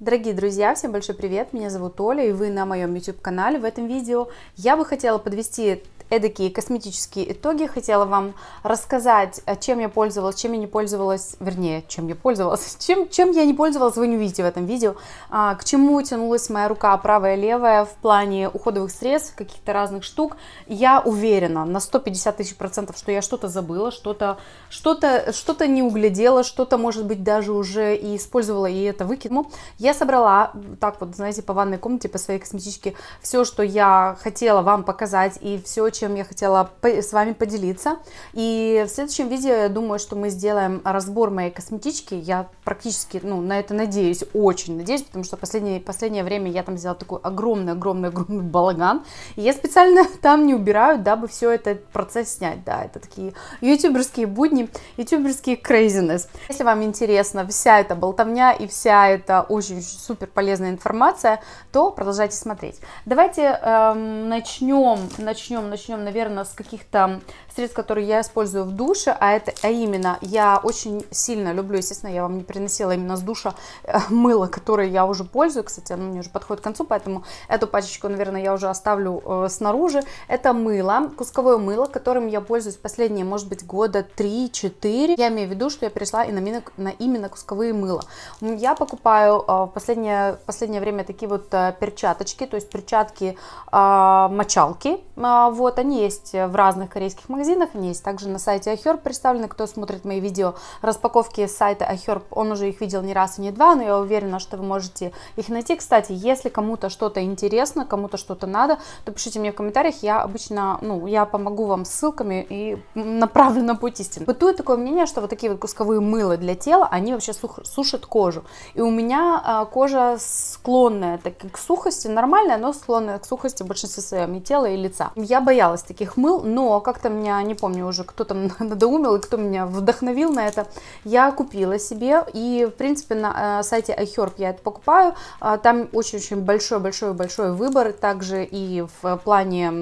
Дорогие друзья, всем большой привет, меня зовут Оля и вы на моем YouTube канале. В этом видео я бы хотела подвести эдакие косметические итоги. Хотела вам рассказать, а чем я пользовалась, чем я не пользовалась, вернее, чем я пользовалась, чем, чем я не пользовалась, вы не увидите в этом видео, а, к чему тянулась моя рука правая и левая в плане уходовых средств, каких-то разных штук. Я уверена на 150 тысяч процентов, что я что-то забыла, что-то что -то, что -то не углядела, что-то, может быть, даже уже и использовала, и это выкинула. Я собрала, так вот, знаете, по ванной комнате, по своей косметичке, все, что я хотела вам показать, и все, чем я хотела с вами поделиться. И в следующем видео, я думаю, что мы сделаем разбор моей косметички. Я практически, ну, на это надеюсь, очень надеюсь, потому что последнее, последнее время я там сделала такой огромный-огромный-огромный балаган. И я специально там не убираю, дабы все этот процесс снять. Да, это такие ютуберские будни, ютуберские крейзинес. Если вам интересно вся эта болтовня и вся эта очень супер полезная информация, то продолжайте смотреть. Давайте эм, начнем, начнем, начнем начнем, наверное, с каких-то средств, которые я использую в душе, а это а именно я очень сильно люблю, естественно, я вам не приносила именно с душа э, мыло, которое я уже пользую, кстати, оно мне уже подходит к концу, поэтому эту пачечку, наверное, я уже оставлю э, снаружи. Это мыло, кусковое мыло, которым я пользуюсь последние, может быть, года 3-4. Я имею в виду, что я перешла и на, мина, на именно кусковые мыло. Я покупаю э, в последнее, последнее время такие вот э, перчаточки, то есть перчатки-мочалки, э, мочалки, э, вот, они есть в разных корейских магазинах, магазинах, они есть также на сайте Ахер представлены. Кто смотрит мои видео распаковки с сайта Ахер, он уже их видел не раз и не два, но я уверена, что вы можете их найти. Кстати, если кому-то что-то интересно, кому-то что-то надо, то пишите мне в комментариях, я обычно, ну, я помогу вам ссылками и направлю на путь истины. Бытует такое мнение, что вот такие вот кусковые мылы для тела, они вообще сух, сушат кожу. И у меня а, кожа склонная так, к сухости, нормальная, но склонная к сухости в большинстве своем и тела, и лица. Я боялась таких мыл, но как-то мне меня, не помню уже, кто там надоумил и кто меня вдохновил на это, я купила себе, и, в принципе, на э, сайте iHerb я это покупаю, а, там очень-очень большой-большой-большой выбор, также и в плане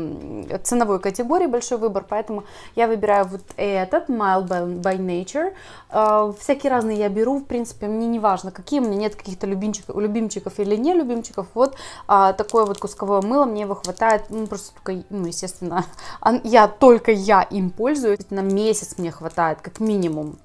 ценовой категории большой выбор, поэтому я выбираю вот этот, Mild by Nature, а, всякие разные я беру, в принципе, мне не важно, какие, у меня нет каких-то любимчиков, любимчиков или не любимчиков, вот а, такое вот кусковое мыло, мне его хватает, ну, просто только, ну, естественно, я только я им пользуюсь, на месяц мне хватает, как минимум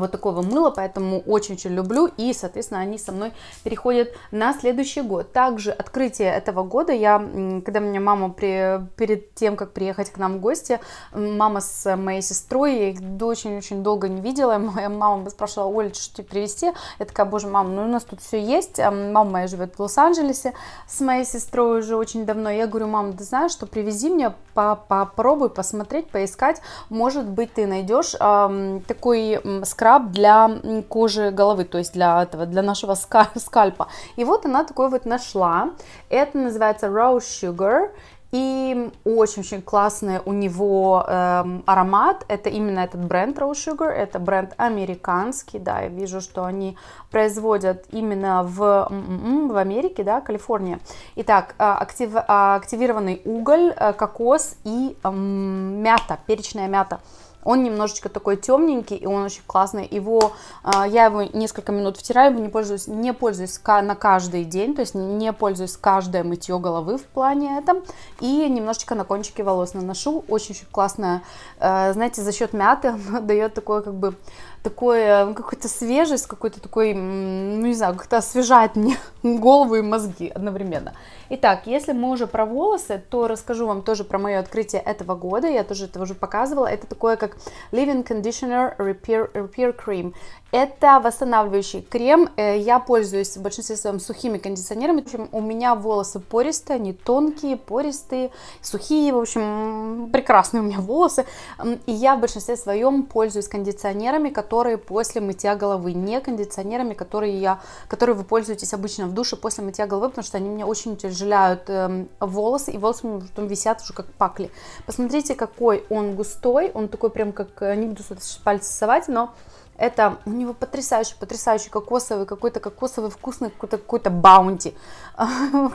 вот такого мыла, поэтому очень-очень люблю, и, соответственно, они со мной переходят на следующий год. Также открытие этого года, я, когда меня мама при, перед тем, как приехать к нам в гости, мама с моей сестрой, я их очень-очень долго не видела, моя мама спрашивала, Оля, что тебе привезти? Я такая, боже, мама, ну у нас тут все есть, мама моя живет в Лос-Анджелесе с моей сестрой уже очень давно, я говорю, мама, ты знаешь, что привези мне, попробуй посмотреть, поискать, может быть, ты найдешь эм, такой скраб скраб для кожи головы, то есть для этого, для нашего скальпа. И вот она такой вот нашла. Это называется Raw Sugar. И очень-очень классный у него эм, аромат. Это именно этот бренд Raw Sugar. Это бренд американский. Да, я вижу, что они производят именно в, м-м-м, в Америке, да, Калифорния. Итак, а, актив, а, активированный уголь, э, кокос и эм, мята, перечная мята. Он немножечко такой темненький, и он очень классный. Его, а, я его несколько минут втираю, не пользуюсь, не пользуюсь на каждый день, то есть не пользуюсь каждое мытье головы в плане этом. И немножечко на кончике волос наношу. Очень-очень классная, э, знаете, за счет мяты дает такое как бы такое, ну, какую-то свежесть, какой-то такой, ну, не знаю, как-то освежает мне голову и мозги одновременно. Итак, если мы уже про волосы, то расскажу вам тоже про мое открытие этого года, я тоже это уже показывала, это такое как Living Conditioner Repair, Repair Cream, это восстанавливающий крем. Э, я пользуюсь в большинстве своем сухими кондиционерами. В общем, у меня волосы пористые, они тонкие, пористые, сухие. В общем, прекрасные у меня волосы. И я в большинстве своем пользуюсь кондиционерами, которые после мытья головы. Не кондиционерами, которые, я, которые вы пользуетесь обычно в душе после мытья головы, потому что они мне очень утяжеляют эм, волосы. И волосы у меня потом висят уже как пакли. Посмотрите, какой он густой. Он такой прям как... Э, не буду пальцы совать, но это у него потрясающий, потрясающий кокосовый, какой-то кокосовый вкусный, какой-то какой баунти.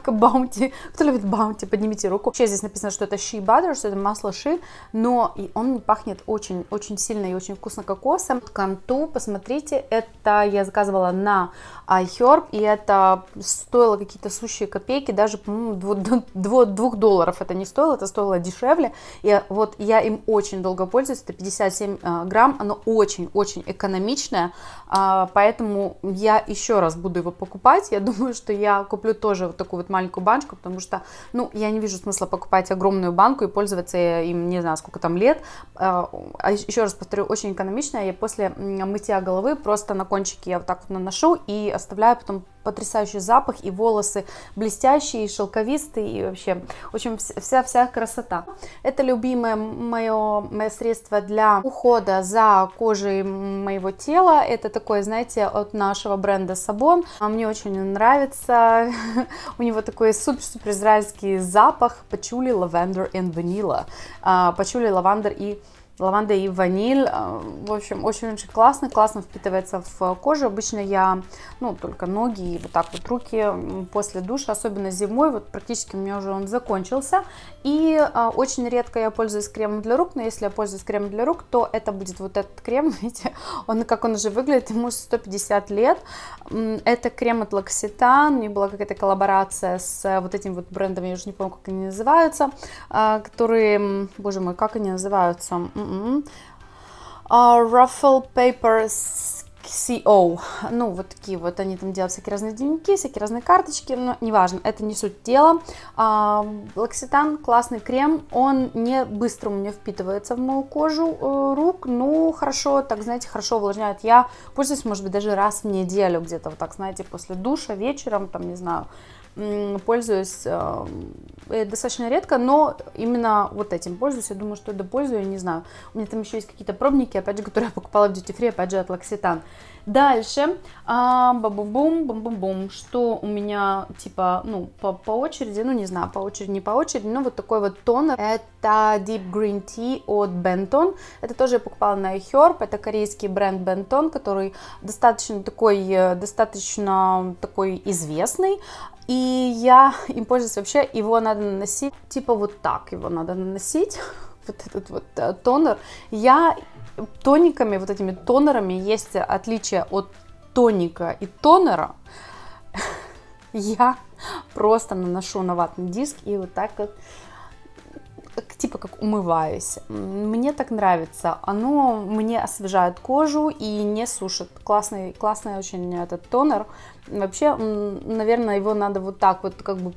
баунти. Кто любит баунти, поднимите руку. Вообще здесь написано, что это ши butter, что это масло ши, но и он пахнет очень, очень сильно и очень вкусно кокосом. Канту, посмотрите, это я заказывала на iHerb, и это стоило какие-то сущие копейки, даже, по-моему, 2, 2 долларов это не стоило, это стоило дешевле, и вот я им очень долго пользуюсь, это 57 э, грамм, оно очень-очень экономичное, а, поэтому я еще раз буду его покупать, я думаю, что я куплю тоже вот такую вот маленькую баночку, потому что, ну, я не вижу смысла покупать огромную банку и пользоваться им не знаю сколько там лет, а, а еще раз повторю, очень экономичное, я после мытья головы просто на кончике я вот так вот наношу и оставляю потом потрясающий запах и волосы блестящие, и шелковистые, и вообще, в общем, вся-вся красота. Это любимое мое, мое средство для ухода за кожей моего тела. Это такое, знаете, от нашего бренда Сабон. А мне очень нравится. У него такой супер-супер израильский запах пачули, лавендер и ванила. А, пачули, лавандер и лаванда и ваниль. Э, в общем, очень-очень классно, классно впитывается в кожу. Обычно я, ну, только ноги и вот так вот руки после душа, особенно зимой, вот практически у меня уже он закончился. И э, очень редко я пользуюсь кремом для рук, но если я пользуюсь кремом для рук, то это будет вот этот крем, видите, он как он уже выглядит, ему 150 лет. Это крем от L'Occitane, у них была какая-то коллаборация с э, вот этим вот брендом, я уже не помню, как они называются, которые, боже мой, как они называются, Uh, Ruffle Paper CO. Ну, вот такие вот, они там делают всякие разные дневники, всякие разные карточки, но неважно, это не суть дела. Лакситан классный крем, он не быстро у меня впитывается в мою кожу э, рук, ну, хорошо, так, знаете, хорошо увлажняет. Я пользуюсь, может быть, даже раз в неделю где-то, вот так, знаете, после душа, вечером, там, не знаю, пользуюсь э, достаточно редко, но именно вот этим пользуюсь. Я думаю, что это пользую, не знаю. У меня там еще есть какие-то пробники, опять же, которые я покупала в Duty Free, опять же, от Лакситан. Дальше, а, бам-бум-бум, бам-бум-бум, что у меня, типа, ну, по, по очереди, ну, не знаю, по очереди, не по очереди, но вот такой вот тонер. Это Deep Green Tea от Benton. Это тоже я покупала на iHerb, это корейский бренд Benton, который достаточно такой, э, достаточно такой известный. И я им пользуюсь вообще, его надо наносить, типа вот так его надо наносить, вот этот вот э, тонер. Я тониками, вот этими тонерами есть отличие от тоника и тонера. Я просто наношу на ватный диск и вот так вот типа как умываюсь. Мне так нравится. Оно мне освежает кожу и не сушит. Классный, классный очень этот тонер. Вообще, наверное, его надо вот так вот как бы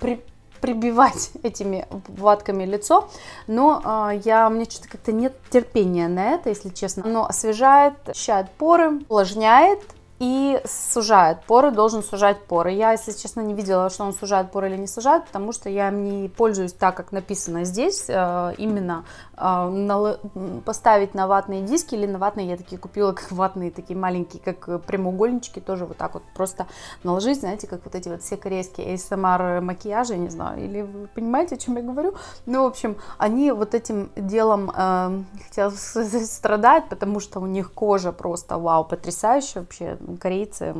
при, прибивать этими ватками лицо, но э, я, мне что-то как-то нет терпения на это, если честно. Оно освежает, очищает поры, увлажняет, и сужает поры, должен сужать поры. Я, если честно, не видела, что он сужает поры или не сужает, потому что я им не пользуюсь так, как написано здесь, э, именно э, поставить на ватные диски или на ватные, я такие купила, как ватные, такие маленькие, как прямоугольнички, тоже вот так вот просто наложить, знаете, как вот эти вот все корейские ASMR макияжи, не знаю, или вы понимаете, о чем я говорю? Ну, в общем, они вот этим делом, э, хотела страдают, потому что у них кожа просто, вау, потрясающая вообще, корейцы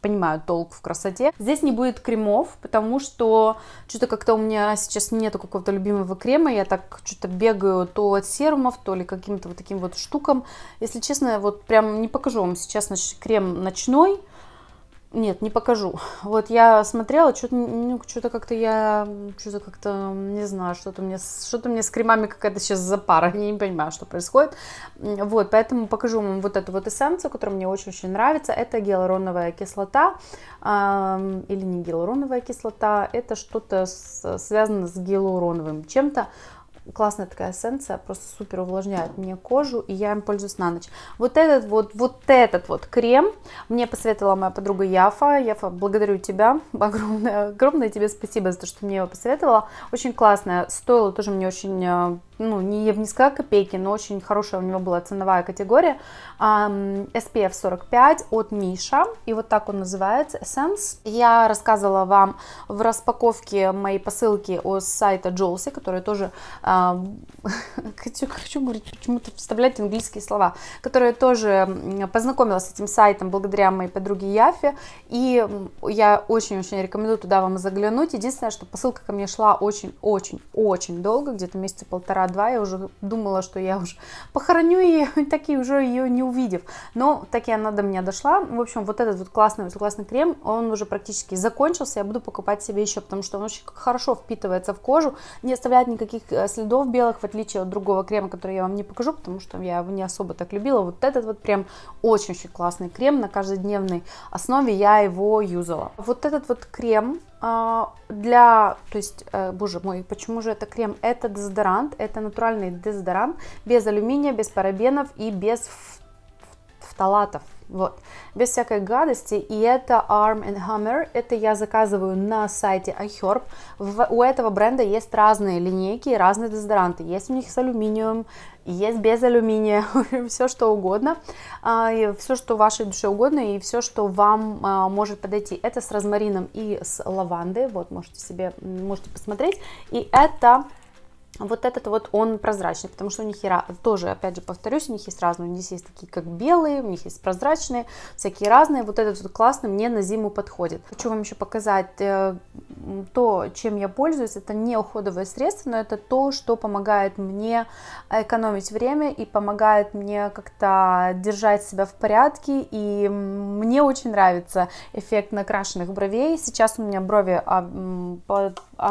понимают толк в красоте. Здесь не будет кремов, потому что что-то как-то у меня сейчас нету какого-то любимого крема, я так что-то бегаю то от серумов, то ли каким-то вот таким вот штукам. Если честно, вот прям не покажу вам сейчас значит, крем ночной, нет, не покажу. Вот я смотрела, что-то ну, что как-то я, что-то как-то, не знаю, что-то мне, что-то мне с кремами какая-то сейчас запара, я не понимаю, что происходит. Вот, поэтому покажу вам вот эту вот эссенцию, которая мне очень-очень нравится. Это гиалуроновая кислота, э, или не гиалуроновая кислота, это что-то связано с гиалуроновым чем-то классная такая эссенция, просто супер увлажняет мне кожу, и я им пользуюсь на ночь. Вот этот вот, вот этот вот крем мне посоветовала моя подруга Яфа. Яфа, благодарю тебя, огромное, огромное тебе спасибо за то, что мне его посоветовала. Очень классная, стоила тоже мне очень, э, ну, не, я бы не сказала копейки, но очень хорошая у него была ценовая категория. SPF 45 от Миша, и вот так он называется, Essence. Я рассказывала вам в распаковке моей посылки от сайта Джолси, который тоже э, а, хочу, хочу говорить, почему-то вставлять английские слова, которые тоже познакомилась с этим сайтом благодаря моей подруге Яфе, и я очень-очень рекомендую туда вам заглянуть. Единственное, что посылка ко мне шла очень-очень-очень долго, где-то месяца полтора-два, я уже думала, что я уже похороню ее, так и уже ее не увидев, но так и она до меня дошла. В общем, вот этот вот классный, вот классный крем, он уже практически закончился, я буду покупать себе еще, потому что он очень хорошо впитывается в кожу, не оставляет никаких следов э, следов белых, в отличие от другого крема, который я вам не покажу, потому что я его не особо так любила. Вот этот вот прям очень-очень классный крем, на каждодневной основе я его юзала. Вот этот вот крем а, для, то есть, э, боже мой, почему же это крем? Это дезодорант, это натуральный дезодорант без алюминия, без парабенов и без фталатов, вот, без всякой гадости. И это Arm and Hammer, это я заказываю на сайте iHerb. В, у этого бренда есть разные линейки, разные дезодоранты. Есть у них с алюминием, есть без алюминия, все что угодно, а, все, что вашей душе угодно и все, что вам а, может подойти. Это с розмарином и с лавандой, вот можете себе, можете посмотреть. И это вот этот вот он прозрачный, потому что у них тоже, опять же, повторюсь, у них есть разные, у них есть такие как белые, у них есть прозрачные, всякие разные. Вот этот вот классный мне на зиму подходит. Хочу вам еще показать э, то, чем я пользуюсь. Это не уходовое средство, но это то, что помогает мне экономить время и помогает мне как-то держать себя в порядке. И мне очень нравится эффект накрашенных бровей. Сейчас у меня брови а,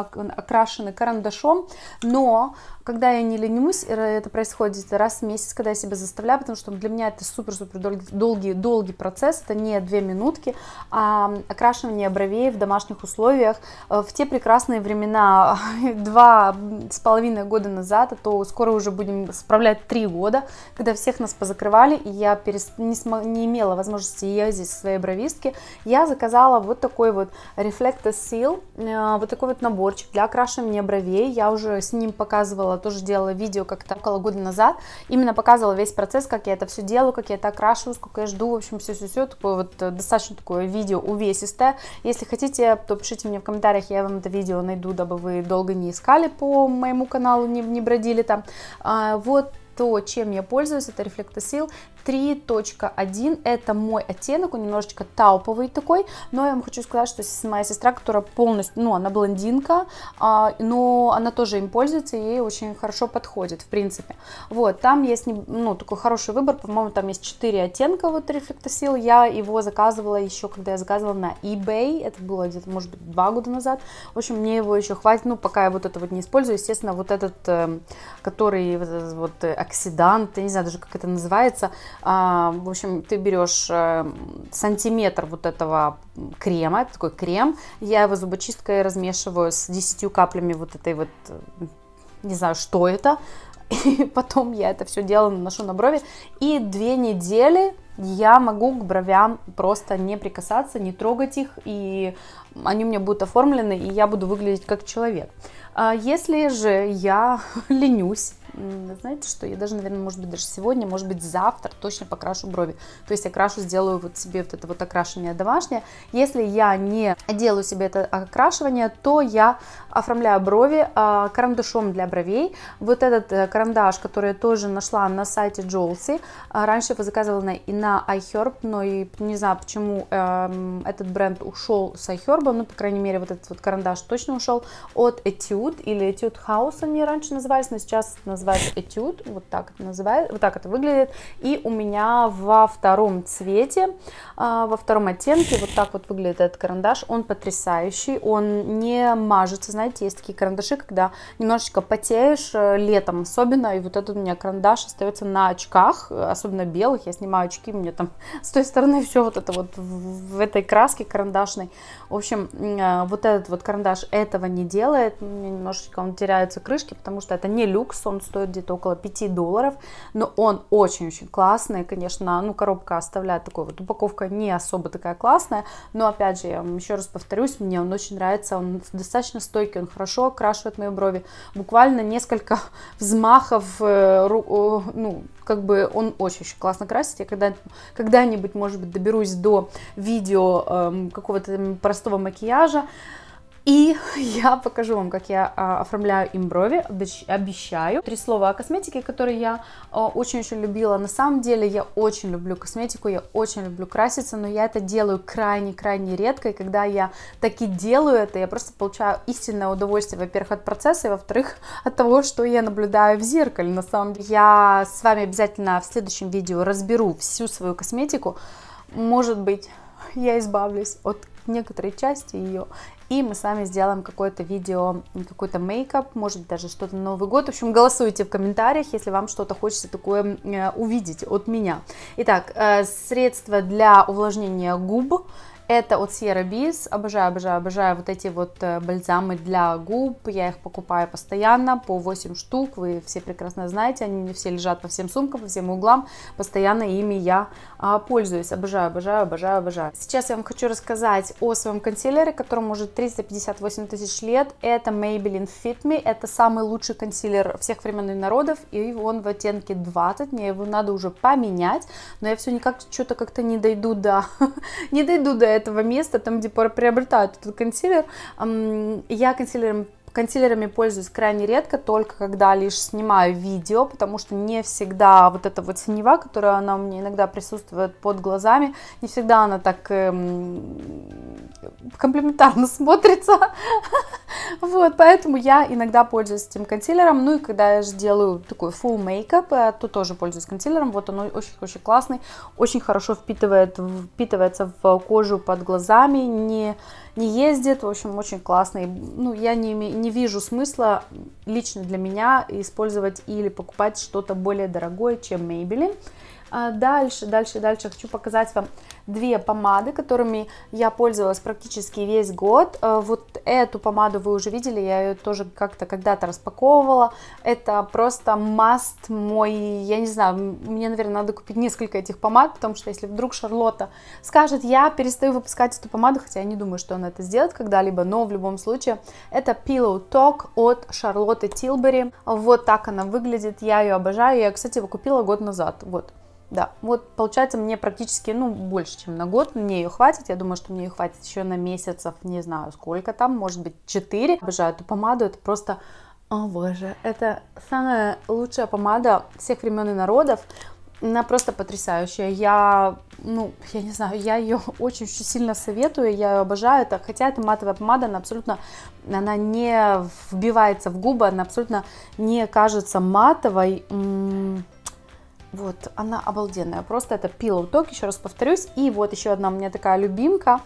окрашены карандашом, но когда я не ленюсь, э, это происходит раз в месяц, когда я себя заставляю, потому что для меня это супер-супер долгий, долгий процесс, это не две минутки, а окрашивание бровей в домашних условиях э, в те прекрасные времена, два с половиной года назад, а то скоро уже будем справлять три года, когда всех нас позакрывали, и я перес... не, см... не имела возможности ездить со своей бровистки, я заказала вот такой вот Reflector Seal, э, вот такой вот набор, наборчик для окрашивания бровей. Я уже с ним показывала, тоже делала видео как-то около года назад. Именно показывала весь процесс, как я это все делаю, как я это окрашиваю, сколько я жду, в общем, все-все-все. Такое вот э, достаточно такое видео увесистое. Если хотите, то пишите мне в комментариях, я вам это видео найду, дабы вы долго не искали по моему каналу, не, не бродили там. А, вот то, чем я пользуюсь, это рефлектосил 3.1 это мой оттенок, он немножечко тауповый такой, но я вам хочу сказать, что моя сестра, которая полностью, ну, она блондинка, а, но она тоже им пользуется, и ей очень хорошо подходит, в принципе. Вот, там есть, не ну, такой хороший выбор, по-моему, там есть 4 оттенка вот рефлектосил, я его заказывала еще, когда я заказывала на eBay, это было где-то, может быть, 2 года назад, в общем, мне его еще хватит, ну, пока я вот это вот не использую, естественно, вот этот, эм, который, вот, вот э, оксидант, я не знаю даже, как это называется, а, в общем, ты берешь э, сантиметр вот этого крема, это такой крем, я его зубочисткой размешиваю с 10 каплями вот этой вот, э, не знаю, что это, и потом я это все дело наношу на брови, и две недели я могу к бровям просто не прикасаться, не трогать их, и они у меня будут оформлены, и я буду выглядеть как человек. А если же я ленюсь, знаете что, я даже, наверное, может быть, даже сегодня, может быть, завтра точно покрашу брови. То есть я крашу, сделаю вот себе вот это вот окрашивание домашнее. Если я не делаю себе это окрашивание, то я оформляю брови а, карандашом для бровей. Вот этот э, карандаш, который я тоже нашла на сайте Джолси, а, раньше его заказывала на, и на iHerb, но и не знаю, почему эм, этот бренд ушел с iHerb, ну, по крайней мере, вот этот вот карандаш точно ушел от Etude или Etude House они раньше назывались, но сейчас называются назвать этюд, вот так это называет, вот так это выглядит. И у меня во втором цвете, а, во втором оттенке вот так вот выглядит этот карандаш. Он потрясающий, он не мажется, знаете, есть такие карандаши, когда немножечко потеешь э, летом особенно, и вот этот у меня карандаш остается на очках, особенно белых, я снимаю очки, у меня там с той стороны все вот это вот в этой краске карандашной. В общем, э, вот этот вот карандаш этого не делает, немножечко он теряется крышки, потому что это не люкс, он стоит где-то около 5 долларов, но он очень-очень классный, конечно, ну, коробка оставляет такой вот, упаковка не особо такая классная, но, опять же, я вам еще раз повторюсь, мне он очень нравится, он достаточно стойкий, он хорошо окрашивает мои брови, буквально несколько взмахов, э, ну, как бы он очень-очень классно красит, я когда, когда-нибудь, может быть, доберусь до видео эм, какого-то простого макияжа, и я покажу вам, как я а, оформляю им брови, обещаю. Три слова о косметике, которые я а, очень-очень любила. На самом деле я очень люблю косметику, я очень люблю краситься, но я это делаю крайне-крайне редко, и когда я таки делаю это, я просто получаю истинное удовольствие, во-первых, от процесса, и во-вторых, от того, что я наблюдаю в зеркале. На самом деле я с вами обязательно в следующем видео разберу всю свою косметику, может быть, я избавлюсь от некоторой части ее и мы с вами сделаем какое-то видео, какой-то мейкап, может быть, даже что-то на Новый год. В общем, голосуйте в комментариях, если вам что-то хочется такое э, увидеть от меня. Итак, э, средство для увлажнения губ, это от Sierra Bees. Обожаю, обожаю, обожаю вот эти вот э, бальзамы для губ. Я их покупаю постоянно, по 8 штук. Вы все прекрасно знаете, они мне все лежат по всем сумкам, по всем углам. Постоянно ими я а, пользуюсь. Обожаю, обожаю, обожаю, обожаю. Сейчас я вам хочу рассказать о своем консилере, которому уже 358 тысяч лет. Это Maybelline Fit Me. Это самый лучший консилер всех времен и народов. И он в оттенке 20. Мне его надо уже поменять. Но я все никак что-то как-то не дойду до... не дойду до этого места, там, где приобретают этот консилер. Я консилером Консилерами пользуюсь крайне редко, только когда лишь снимаю видео, потому что не всегда вот эта вот синева, которая она у меня иногда присутствует под глазами, не всегда она так эм, комплементарно смотрится. Вот, поэтому я иногда пользуюсь этим консилером. Ну и когда я же делаю такой full makeup, э, то тоже пользуюсь консилером. Вот он очень-очень классный, очень хорошо впитывает, впитывается в кожу под глазами, не не ездит. В общем, очень классный. Ну, я не, не вижу смысла лично для меня использовать или покупать что-то более дорогое, чем Maybelline. А, дальше, дальше, дальше хочу показать вам две помады, которыми я пользовалась практически весь год. А, вот эту помаду вы уже видели, я ее тоже как-то когда-то распаковывала. Это просто must мой, я не знаю, мне, наверное, надо купить несколько этих помад, потому что если вдруг Шарлотта скажет, я перестаю выпускать эту помаду, хотя я не думаю, что она это сделает когда-либо, но в любом случае, это Pillow Talk от Шарлотты Тилбери. Вот так она выглядит, я ее обожаю, я кстати, его купила год назад, вот. Да, вот получается мне практически, ну, больше, чем на год, мне ее хватит, я думаю, что мне ее хватит еще на месяцев, не знаю, сколько там, может быть, 4. Обожаю эту помаду, это просто, о боже, это самая лучшая помада всех времен и народов, она просто потрясающая, я, ну, я не знаю, я ее очень-очень сильно советую, я ее обожаю, это, хотя это матовая помада, она абсолютно, она не вбивается в губы, она абсолютно не кажется матовой, вот, она обалденная, просто это Pillow Talk, еще раз повторюсь. И вот еще одна у меня такая любимка,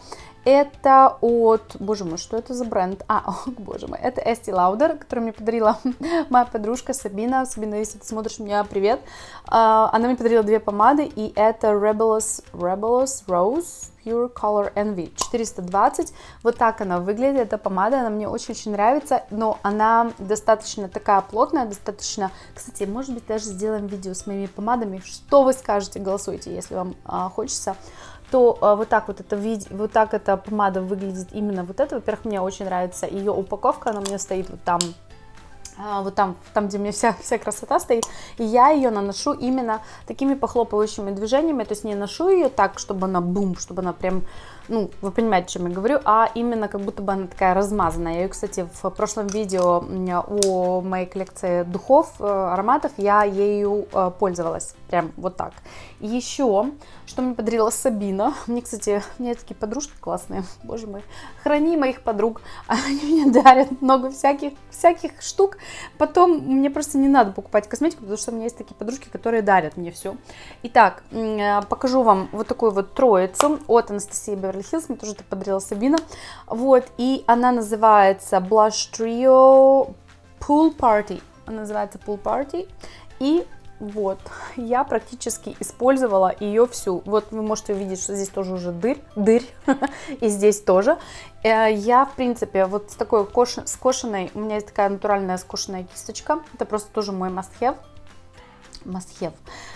это от, боже мой, что это за бренд? А, о, боже мой, это Estee Lauder, который мне подарила моя подружка Сабина. Сабина, если ты смотришь меня, привет. А, она мне подарила две помады, и это Rebelous, Rebelous Rose, Pure Color Envy 420. Вот так она выглядит, эта помада, она мне очень-очень нравится, но она достаточно такая плотная, достаточно... Кстати, может быть, даже сделаем видео с моими помадами. Что вы скажете, голосуйте, если вам а, хочется то э, вот так вот это вот так эта помада выглядит именно вот это. Во-первых, мне очень нравится ее упаковка, она у меня стоит вот там а, вот там, там, где у меня вся, вся красота стоит, и я ее наношу именно такими похлопывающими движениями, то есть не ношу ее так, чтобы она бум, чтобы она прям ну, вы понимаете, о чем я говорю, а именно как будто бы она такая размазанная. Я ее, кстати, в прошлом видео о моей коллекции духов, э, ароматов, я ею э, пользовалась, прям вот так. И еще, что мне подарила Сабина, мне, кстати, у меня такие подружки классные, боже мой, храни моих подруг, они мне дарят много всяких, всяких штук, потом мне просто не надо покупать косметику, потому что у меня есть такие подружки, которые дарят мне все. Итак, э, покажу вам вот такую вот троицу от Анастасии Бевер Беверли Хиллз, мне тоже это подарила Сабина. Вот, и она называется Blush Trio Pool Party. Она называется Pool Party. И вот, я практически использовала ее всю. Вот вы можете увидеть, что здесь тоже уже дырь, дырь, и здесь тоже. Э, я, в принципе, вот с такой скошенной, у меня есть такая натуральная скошенная кисточка. Это просто тоже мой must have must have.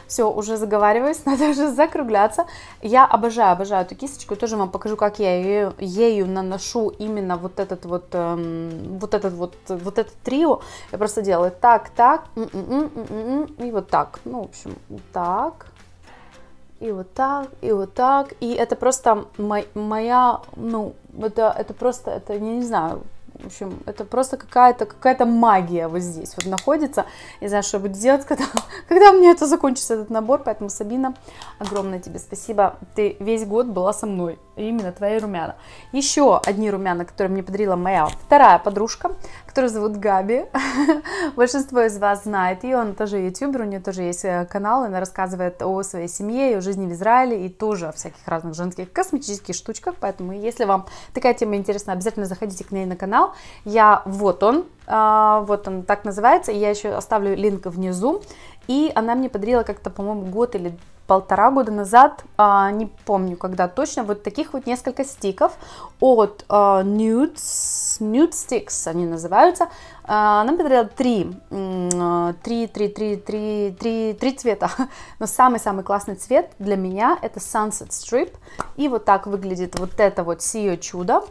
Все, уже заговариваюсь, надо уже закругляться. Я обожаю, обожаю эту кисточку, тоже вам покажу, как я ею, наношу именно вот этот вот, эм, вот этот вот, вот это трио. Я просто делаю так, так, м -м -м и вот так, ну, в общем, так, и вот так, и вот так, и это просто моя, ну, это, это просто, это, я не знаю, в общем, это просто какая-то какая, -то, магия вот здесь вот находится. Не знаю, что я буду делать, когда, когда у меня это закончится, этот набор. Поэтому, Сабина, огромное тебе спасибо. Ты весь год была со мной. именно твои румяна. Еще одни румяна, которые мне подарила моя вторая подружка, которую зовут Габи. Большинство из вас знает ее, она тоже ютубер, у нее тоже есть э, канал, она рассказывает о своей семье, о жизни в Израиле и тоже о всяких разных женских косметических штучках, поэтому если вам такая тема интересна, обязательно заходите к ней на канал. Я вот он, а, вот он так называется, я еще оставлю линк внизу, и она мне подарила как-то, по-моему, год или полтора года назад, а, не помню когда точно, вот таких вот несколько стиков от а, Nudes, Nude Sticks они называются. А, она подарила три, три, три, три, три, три, три цвета, но самый-самый классный цвет для меня это Sunset Strip. И вот так выглядит вот это вот сие чудо.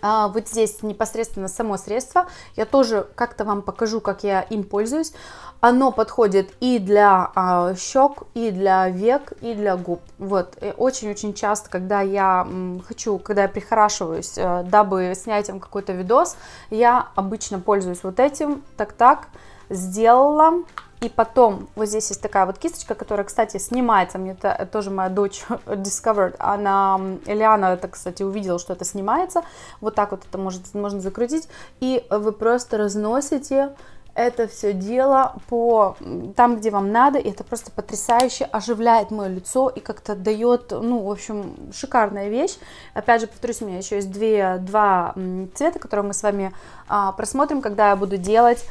А, вот здесь непосредственно само средство. Я тоже как-то вам покажу, как я им пользуюсь. Оно подходит и для а, щек, и для век, и для губ. Вот, э, очень-очень часто, когда я хочу, когда я прихорашиваюсь, э, дабы снять им какой-то видос, я обычно пользуюсь вот этим. Так-так, сделала. И потом вот здесь есть такая вот кисточка, которая, кстати, снимается. Мне это тоже моя дочь discovered. Она, Элиана, это, кстати, увидела, что это снимается. Вот так вот это может, можно закрутить. И вы просто разносите это все дело по там, где вам надо, и это просто потрясающе оживляет мое лицо и как-то дает, ну, в общем, шикарная вещь. Опять же, повторюсь, у меня еще есть две, два цвета, которые мы с вами а, просмотрим, когда я буду делать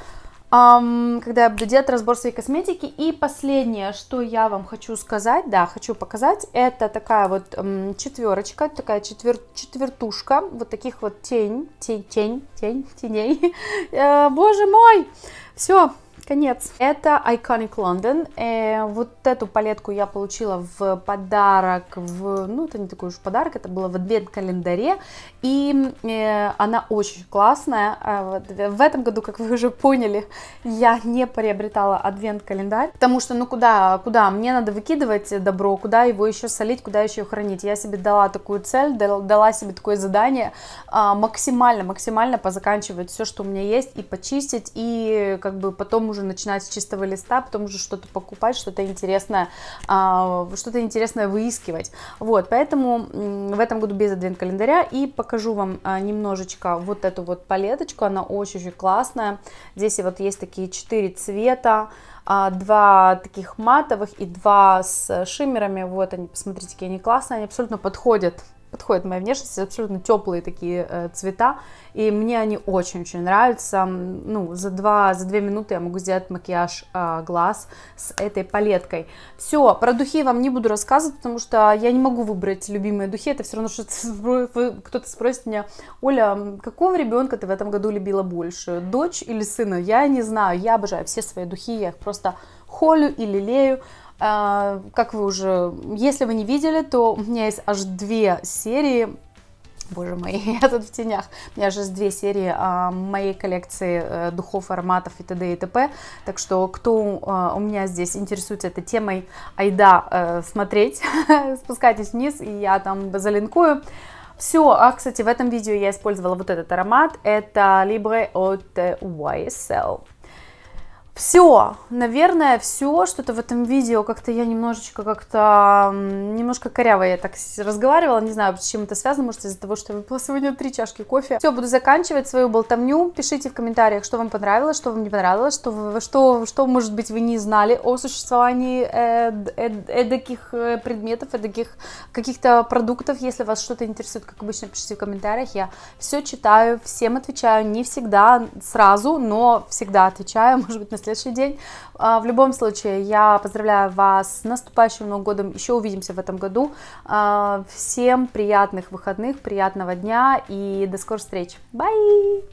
Um, когда я буду делать разбор своей косметики. И последнее, что я вам хочу сказать, да, хочу показать, это такая вот um, четверочка, такая четвер, четвертушка, вот таких вот тень, тень, тень, тень, теней. Э, боже мой! Все, Конец. Это Iconic London. Э, вот эту палетку я получила в подарок, в, ну это не такой уж подарок, это было в адвент-календаре, и э, она очень классная. Э, в этом году, как вы уже поняли, я не приобретала адвент-календарь, потому что, ну куда, куда, мне надо выкидывать добро, куда его еще солить, куда еще хранить. Я себе дала такую цель, дала себе такое задание а, максимально, максимально позаканчивать все, что у меня есть, и почистить, и как бы потом уже уже начинать с чистого листа, потом уже что-то покупать, что-то интересное, а, что-то интересное выискивать. Вот, поэтому в этом году без адвент-календаря и покажу вам а, немножечко вот эту вот палеточку, она очень-очень классная. Здесь вот есть такие четыре цвета, а, два таких матовых и два с шиммерами. Вот они, посмотрите, какие они классные, они абсолютно подходят подходят моей внешности, абсолютно теплые такие э, цвета, и мне они очень-очень нравятся. Ну, за два за две минуты я могу сделать макияж э, глаз с этой палеткой. Все, про духи вам не буду рассказывать, потому что я не могу выбрать любимые духи, это все равно, что кто-то спросит меня, Оля, какого ребенка ты в этом году любила больше, дочь или сына? Я не знаю, я обожаю все свои духи, я их просто холю и лелею. А, как вы уже, если вы не видели, то у меня есть аж две серии боже мой, я тут в тенях. У меня же есть две серии а, моей коллекции а, духов, ароматов и т.д. и т.п. Так что, кто а, у меня здесь интересуется этой темой, айда а, смотреть, спускайтесь вниз, и я там залинкую. Все, а, кстати, в этом видео я использовала вот этот аромат, это Libre от YSL. Все, наверное, все что-то в этом видео как-то я немножечко как-то немножко коряво я так разговаривала, не знаю, с чем это связано, может из-за того, что я выпила сегодня три чашки кофе. Все, буду заканчивать свою болтовню. Пишите в комментариях, что вам понравилось, что вам не понравилось, что что что может быть вы не знали о существовании э, э, эдаких э, предметов, эдаких каких-то продуктов. Если вас что-то интересует, как обычно, пишите в комментариях. Я все читаю, всем отвечаю, не всегда сразу, но всегда отвечаю, может быть на следующий день. А, в любом случае, я поздравляю вас с наступающим Новым годом. Еще увидимся в этом году. А, всем приятных выходных, приятного дня и до скорых встреч. Bye!